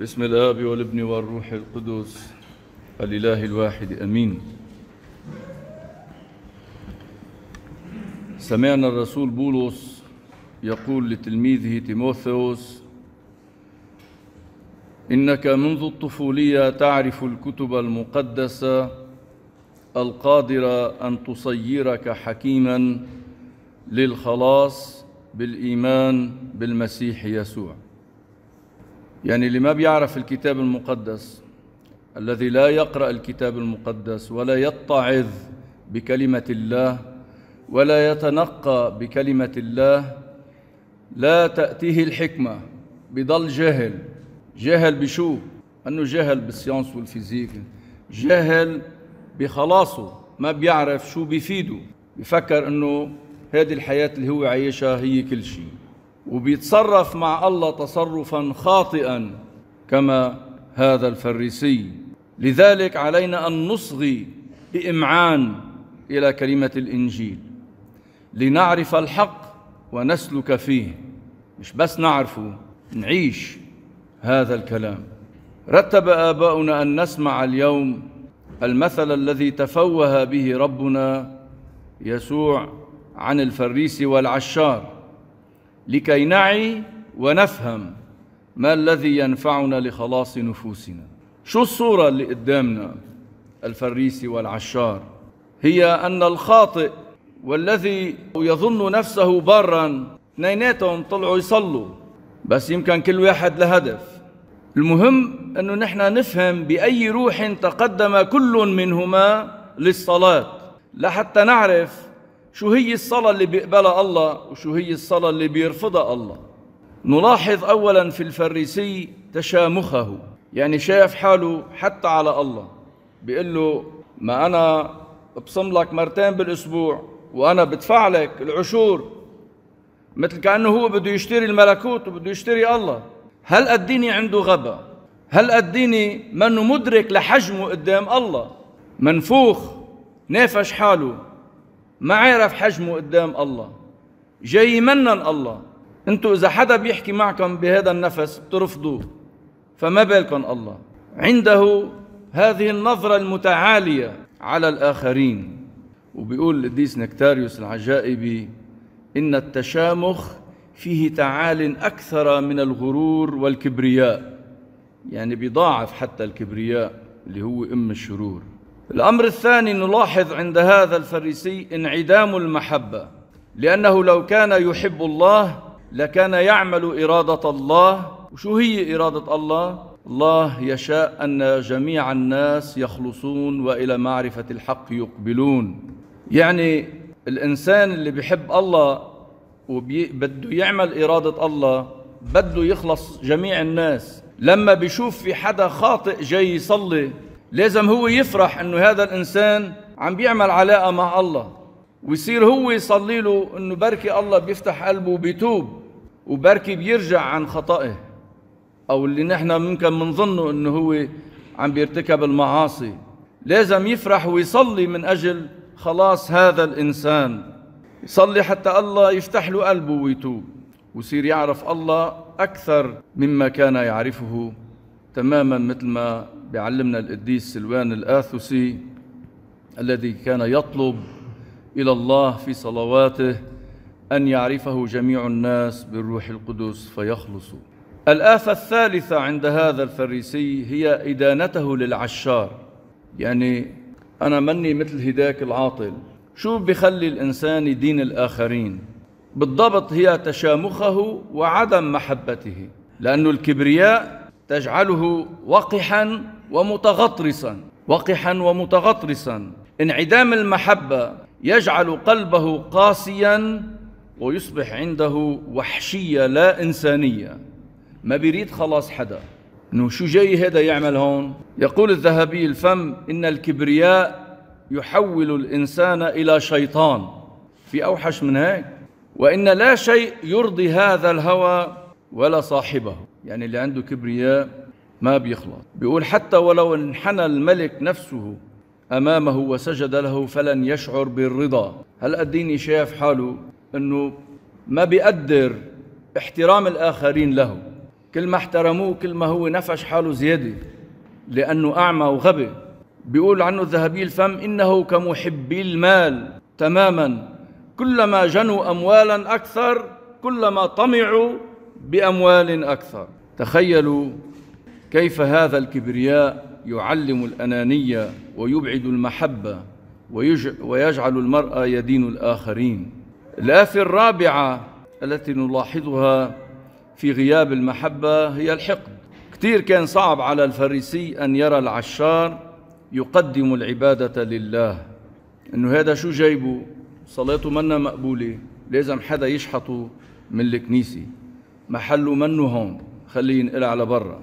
بسم الاب والابن والروح القدس الاله الواحد امين سمعنا الرسول بولس يقول لتلميذه تيموثيوس انك منذ الطفوليه تعرف الكتب المقدسه القادره ان تصيرك حكيما للخلاص بالايمان بالمسيح يسوع يعني اللي ما بيعرف الكتاب المقدس الذي لا يقرأ الكتاب المقدس ولا يتعظ بكلمة الله ولا يتنقى بكلمة الله لا تأتيه الحكمة بضل جهل جهل بشو؟ أنه جهل بالسيانس والفيزيك جهل بخلاصه ما بيعرف شو بيفيده بفكر أنه هذه الحياة اللي هو عايشها هي كل شيء وبيتصرف مع الله تصرفا خاطئا كما هذا الفريسي لذلك علينا ان نصغي بامعان الى كلمه الانجيل لنعرف الحق ونسلك فيه مش بس نعرفه نعيش هذا الكلام رتب اباؤنا ان نسمع اليوم المثل الذي تفوه به ربنا يسوع عن الفريسي والعشار لكي نعي ونفهم ما الذي ينفعنا لخلاص نفوسنا شو الصورة اللي قدامنا الفريسي والعشار هي أن الخاطئ والذي يظن نفسه بارا اثنيناتهم طلعوا يصلوا بس يمكن كل واحد لهدف المهم أنه نحن نفهم بأي روح تقدم كل منهما للصلاة لحتى نعرف شو هي الصلاة اللي بيقبلها الله وشو هي الصلاة اللي بيرفضها الله نلاحظ أولا في الفريسي تشامخه يعني شايف حاله حتى على الله بيقول له ما أنا بصم لك مرتين بالأسبوع وأنا بدفع لك العشور مثل كأنه هو بده يشتري الملكوت وبده يشتري الله هل الديني عنده غبا هل الديني منه مدرك لحجمه قدام الله منفوخ نافش حاله ما عرف حجمه قدام الله جاي يمنن الله انتوا اذا حدا بيحكي معكم بهذا النفس بترفضوه فما بالكم الله عنده هذه النظرة المتعالية على الآخرين وبيقول القديس نكتاريوس العجائبي إن التشامخ فيه تعال أكثر من الغرور والكبرياء يعني بيضاعف حتى الكبرياء اللي هو أم الشرور الأمر الثاني نلاحظ عند هذا الفريسي انعدام المحبة لأنه لو كان يحب الله لكان يعمل إرادة الله وشو هي إرادة الله؟ الله يشاء أن جميع الناس يخلصون وإلى معرفة الحق يقبلون يعني الإنسان اللي بيحب الله وبده يعمل إرادة الله بده يخلص جميع الناس لما بيشوف في حدا خاطئ جاي يصلي لازم هو يفرح انه هذا الانسان عم بيعمل علاقه مع الله ويصير هو يصلي له انه بركي الله بيفتح قلبه وبيتوب وبركي بيرجع عن خطئه او اللي نحن ممكن بنظنه انه هو عم بيرتكب المعاصي لازم يفرح ويصلي من اجل خلاص هذا الانسان يصلي حتى الله يفتح له قلبه ويتوب ويصير يعرف الله اكثر مما كان يعرفه تماما مثل ما بيعلمنا القديس سلوان الآثوسي الذي كان يطلب إلى الله في صلواته أن يعرفه جميع الناس بالروح القدس فيخلصوا الآفة الثالثة عند هذا الفريسي هي إدانته للعشار يعني أنا مني مثل هداك العاطل شو بخلي الإنسان يدين الآخرين بالضبط هي تشامخه وعدم محبته لأن الكبرياء تجعله وقحا ومتغطرسا وقحا ومتغطرسا انعدام المحبة يجعل قلبه قاسيا ويصبح عنده وحشية لا إنسانية ما بيريد خلاص حدا انه شو جاي هذا يعمل هون يقول الذهبي الفم ان الكبرياء يحول الانسان الى شيطان في اوحش من هيك وان لا شيء يرضي هذا الهوى ولا صاحبه يعني اللي عنده كبرياء ما بيخلص بيقول حتى ولو انحنى الملك نفسه امامه وسجد له فلن يشعر بالرضا هل اديني شايف حاله انه ما بيقدر احترام الاخرين له كل ما احترموه كل ما هو نفش حاله زياده لانه اعمى وغبي بيقول عنه الذهبي الفم انه كمحبي المال تماما كلما جنوا اموالا اكثر كلما طمعوا باموال اكثر تخيلوا كيف هذا الكبرياء يعلم الانانيه ويبعد المحبه ويجعل المرأة يدين الاخرين الافه الرابعه التي نلاحظها في غياب المحبه هي الحقد كثير كان صعب على الفريسي ان يرى العشار يقدم العباده لله انه هذا شو جايبه صلاته منا مقبوله لازم حدا يشحطه من الكنيسه محل منه هون خليه ينقل على برا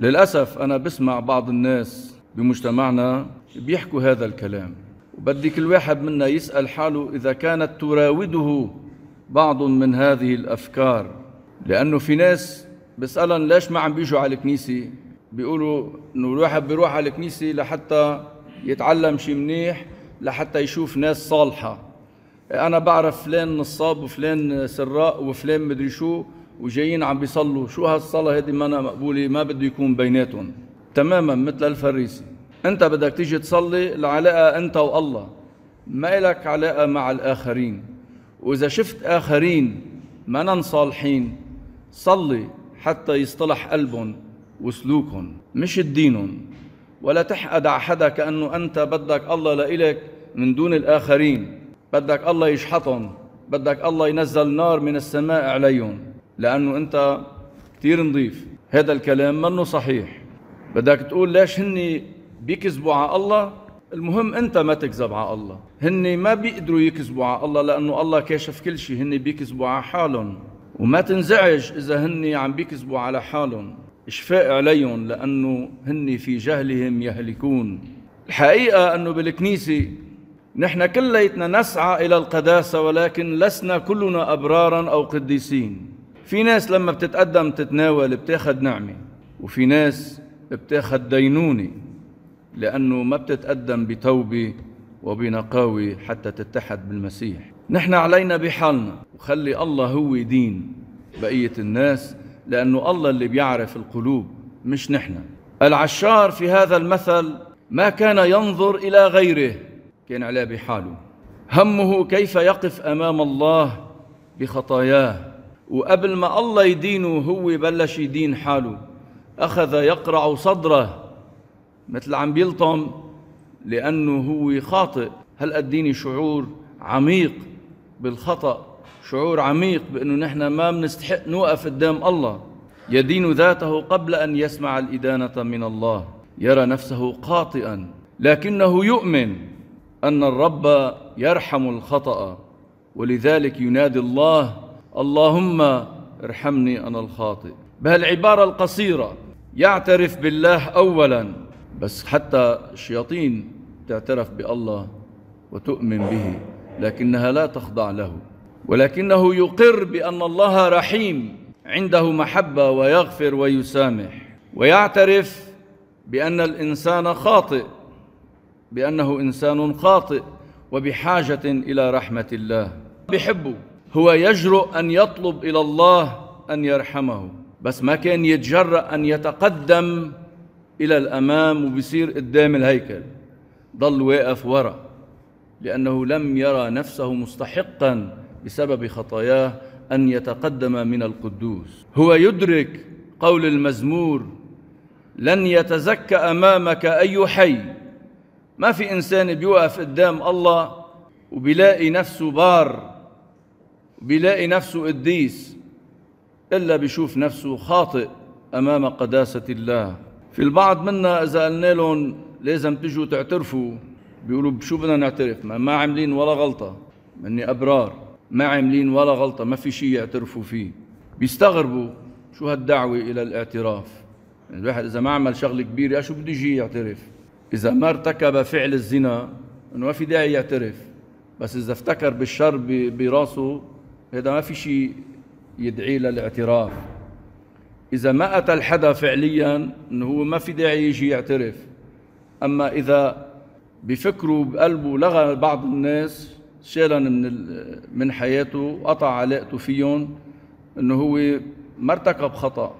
للأسف أنا بسمع بعض الناس بمجتمعنا بيحكوا هذا الكلام وبدي كل واحد منا يسأل حاله إذا كانت تراوده بعض من هذه الأفكار لأنه في ناس بسألن ليش ما عم بيجوا على الكنيسة بيقولوا إنه الواحد بيروح على الكنيسة لحتى يتعلم شي منيح لحتى يشوف ناس صالحة أنا بعرف فلان نصاب وفلان سراق وفلان مدري شو وجايين عم بيصلوا شو هالصلاه هذه ما أنا مقبوله ما بده يكون بيناتهم تماما مثل الفريسي انت بدك تيجي تصلي العلاقه انت والله ما إلك علاقه مع الاخرين واذا شفت اخرين ما صالحين صلي حتى يصطلح قلبهم وسلوكهم مش دينهم ولا تحقد على حدا كانه انت بدك الله لإلك من دون الاخرين بدك الله يشحطهم بدك الله ينزل نار من السماء عليهم لأنه أنت كثير نظيف هذا الكلام منه صحيح بدك تقول ليش هني بيكذبوا على الله المهم أنت ما تكذب على الله هني ما بيقدروا يكذبوا على الله لأنه الله كاشف كل شيء هني بيكذبوا على حالهم وما تنزعج إذا هني عم بيكذبوا على حالهم اشفاء عليهم لأنه هني في جهلهم يهلكون الحقيقة أنه بالكنيسة نحن كليتنا نسعى إلى القداسة ولكن لسنا كلنا أبرارا أو قديسين في ناس لما بتتقدم تتناول بتاخد نعمة وفي ناس بتاخد دينونة لأنه ما بتتقدم بتوبة وبنقاوة حتى تتحد بالمسيح نحن علينا بحالنا وخلي الله هو دين بقية الناس لأنه الله اللي بيعرف القلوب مش نحن العشار في هذا المثل ما كان ينظر إلى غيره كان عليه بحاله همه كيف يقف أمام الله بخطاياه وقبل ما الله يدينه هو بلش يدين حاله أخذ يقرع صدره مثل عم بيلطم لأنه هو خاطئ هل أديني شعور عميق بالخطأ شعور عميق بأنه نحن ما بنستحق نوقف قدام الله يدين ذاته قبل أن يسمع الإدانة من الله يرى نفسه خاطئا لكنه يؤمن أن الرب يرحم الخطأ ولذلك ينادي الله اللهم ارحمني أنا الخاطئ بهالعبارة القصيرة يعترف بالله أولا بس حتى الشياطين تعترف بالله وتؤمن به لكنها لا تخضع له ولكنه يقر بأن الله رحيم عنده محبة ويغفر ويسامح ويعترف بأن الإنسان خاطئ بأنه إنسان خاطئ وبحاجة إلى رحمة الله بحبه هو يجرؤ أن يطلب إلى الله أن يرحمه بس ما كان يتجرأ أن يتقدم إلى الأمام وبيصير قدام الهيكل ضل واقف ورا لأنه لم يرى نفسه مستحقا بسبب خطاياه أن يتقدم من القدوس هو يدرك قول المزمور لن يتزكى أمامك أي حي ما في إنسان بيوقف قدام الله وبيلاقي نفسه بار بيلاقي نفسه قديس إلا بيشوف نفسه خاطئ أمام قداسة الله في البعض منا إذا قلنا لهم لازم تجوا تعترفوا بيقولوا شو بدنا نعترف ما, ما عاملين ولا غلطة مني أبرار ما عاملين ولا غلطة ما في شيء يعترفوا فيه بيستغربوا شو هالدعوة إلى الاعتراف يعني الواحد إذا ما عمل شغلة كبيرة شو بده يجي يعترف إذا ما ارتكب فعل الزنا إنه ما في داعي يعترف بس إذا افتكر بالشر براسه هذا ما في شيء يدعي للاعتراف إذا ما أتى الحدا فعليا أنه هو ما في داعي يجي يعترف أما إذا بفكره بقلبه لغى بعض الناس شيلا من من حياته وقطع علاقته فيهم أنه هو ما ارتكب خطأ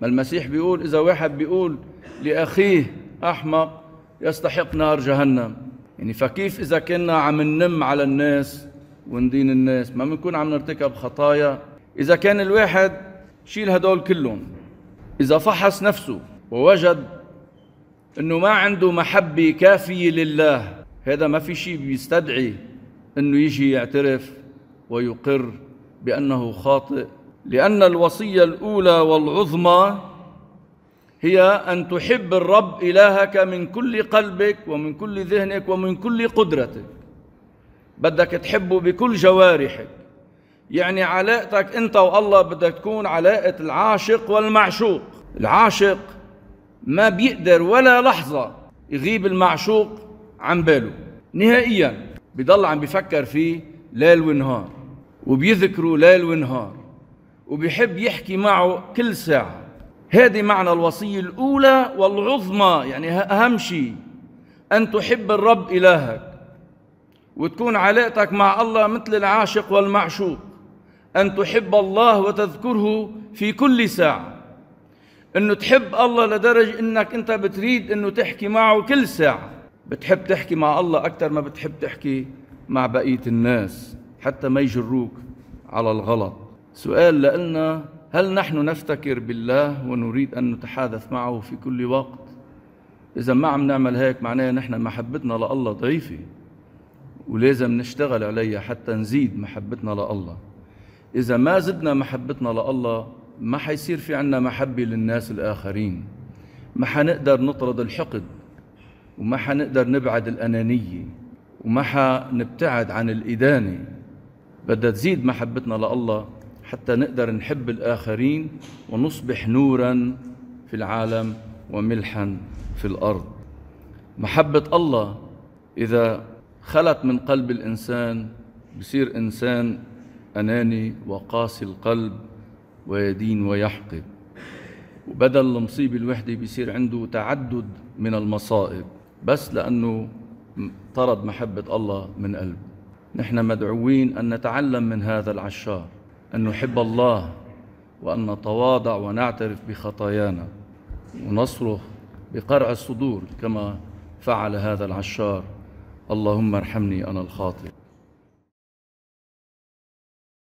ما المسيح بيقول إذا واحد بيقول لأخيه أحمق يستحق نار جهنم يعني فكيف إذا كنا عم ننم على الناس وندين الناس ما بنكون عم نرتكب خطايا إذا كان الواحد شيل هدول كلهم إذا فحص نفسه ووجد أنه ما عنده محبة كافية لله هذا ما في شيء بيستدعي أنه يجي يعترف ويقر بأنه خاطئ لأن الوصية الأولى والعظمى هي أن تحب الرب إلهك من كل قلبك ومن كل ذهنك ومن كل قدرتك بدك تحبه بكل جوارحك يعني علاقتك أنت والله بدك تكون علاقة العاشق والمعشوق العاشق ما بيقدر ولا لحظة يغيب المعشوق عن باله نهائيا بضل عم بفكر فيه ليل ونهار وبيذكره ليل ونهار وبيحب يحكي معه كل ساعة هذه معنى الوصية الأولى والعظمى يعني أهم شيء أن تحب الرب إلهك وتكون علاقتك مع الله مثل العاشق والمعشوق أن تحب الله وتذكره في كل ساعة أنه تحب الله لدرجة أنك أنت بتريد أنه تحكي معه كل ساعة بتحب تحكي مع الله أكثر ما بتحب تحكي مع بقية الناس حتى ما يجروك على الغلط سؤال لنا هل نحن نفتكر بالله ونريد أن نتحادث معه في كل وقت إذا ما عم نعمل هيك معناه نحن محبتنا لله ضعيفة ولازم نشتغل عليها حتى نزيد محبتنا لله إذا ما زدنا محبتنا لله ما حيصير في عنا محبة للناس الآخرين ما حنقدر نطرد الحقد وما حنقدر نبعد الأنانية وما حنبتعد عن الإدانة بدها تزيد محبتنا لله حتى نقدر نحب الآخرين ونصبح نورا في العالم وملحا في الأرض محبة الله إذا خلت من قلب الإنسان بصير إنسان أناني وقاسي القلب ويدين ويحقد وبدل المصيبة الوحدة بيصير عنده تعدد من المصائب بس لأنه طرد محبة الله من قلبه نحن مدعوين أن نتعلم من هذا العشار أن نحب الله وأن نتواضع ونعترف بخطايانا ونصرخ بقرع الصدور كما فعل هذا العشار اللهم ارحمني أنا الخاطئ